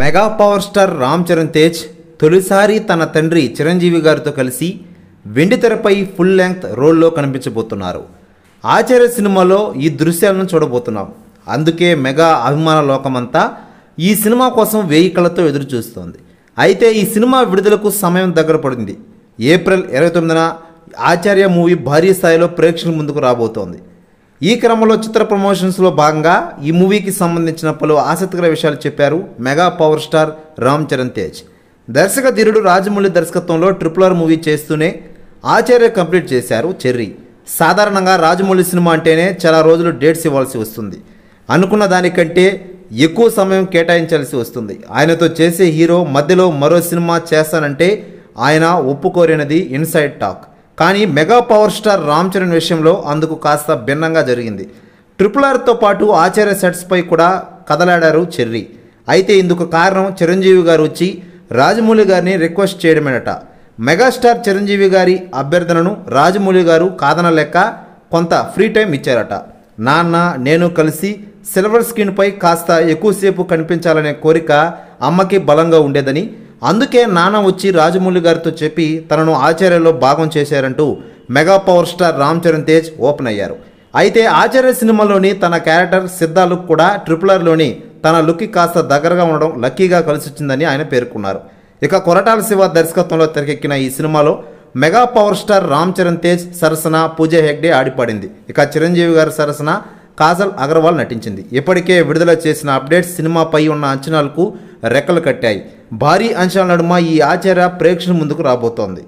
mega power star Ram Charan Tej తొలిసారి తన తండ్రి చిరంజీవి గారితో కలిసి వెండి తెరపై ఫుల్ లెంగ్త్ రోల్లో కనిపించబోతున్నారు ఆచార్య సినిమాలో ఈ దృశ్యాలను చూడబోతున్నాం అందుకే మెగా అభిమాన లోకమంతా ఈ సినిమా కోసం వేయి కళ్ళతో ఎదురు చూస్తోంది అయితే ఈ సినిమా విడుదలకు సమయం దగ్గర పడింది ఏప్రిల్ ఇరవై తొమ్మిదిన ఆచార్య మూవీ భారీ స్థాయిలో ప్రేక్షకుల ముందుకు రాబోతోంది ఈ క్రమంలో చిత్ర ప్రమోషన్స్లో భాగంగా ఈ మూవీకి సంబంధించిన పలు ఆసక్తికర విషయాలు చెప్పారు mega power star Ram Charan Tej దర్శక ధీరుడు రాజమౌళి దర్శకత్వంలో ట్రిపుల్ ఆర్ మూవీ చేస్తూనే ఆచార్య కంప్లీట్ చేశారు చెర్రీ సాధారణంగా రాజమౌళి సినిమా అంటేనే చాలా రోజులు డేట్స్ ఇవ్వాల్సి వస్తుంది అనుకున్న దానికంటే ఎక్కువ సమయం కేటాయించాల్సి వస్తుంది ఆయనతో చేసే హీరో మధ్యలో మరో సినిమా చేస్తానంటే ఆయన ఒప్పుకోరినది ఇన్సైడ్ టాక్ కానీ mega power star Ram Charan విషయంలో అందుకు కాస్త భిన్నంగా జరిగింది ట్రిపుల్ ఆర్తో పాటు ఆచార్య సెట్స్పై కూడా కదలాడారు చెర్రీ అయితే ఇందుకు కారణం చిరంజీవి గారు వచ్చి రాజమౌళి గారిని రిక్వెస్ట్ చేయడమేనట మెగాస్టార్ చిరంజీవి గారి అభ్యర్థనను రాజమౌళి గారు కాదనలేక కొంత ఫ్రీ టైం ఇచ్చారట నాన్న నేను కలిసి సిల్వర్ స్క్రీన్పై కాస్త ఎక్కువసేపు కనిపించాలనే కోరిక అమ్మకి బలంగా ఉండేదని అందుకే నాన్న వచ్చి రాజమౌళి గారితో చెప్పి తనను ఆచార్యలో భాగం చేశారంటూ mega power star Ram Charan Tej open అయ్యారు అయితే ఆచార్య సినిమాలోని తన క్యారెక్టర్ సిద్ధా లుక్ కూడా ట్రిపులర్లోని తన లుక్కి కాస్త దగ్గరగా ఉండడం లక్కీగా కలిసొచ్చిందని ఆయన పేర్కొన్నారు ఇక కొరటాల శివ దర్శకత్వంలో తెరకెక్కిన ఈ సినిమాలో mega power star Ram Charan Tej సరసన పూజ హెగ్డే ఆడిపాడింది ఇక చిరంజీవి గారి సరసన కాజల్ అగర్వాల్ నటించింది ఇప్పటికే విడుదల చేసిన అప్డేట్స్ సినిమాపై ఉన్న అంచనాలకు రెక్కలు కట్టాయి భారీ అంశాల నడుమ ఈ ఆచార ప్రేక్షణ ముందుకు రాబోతోంది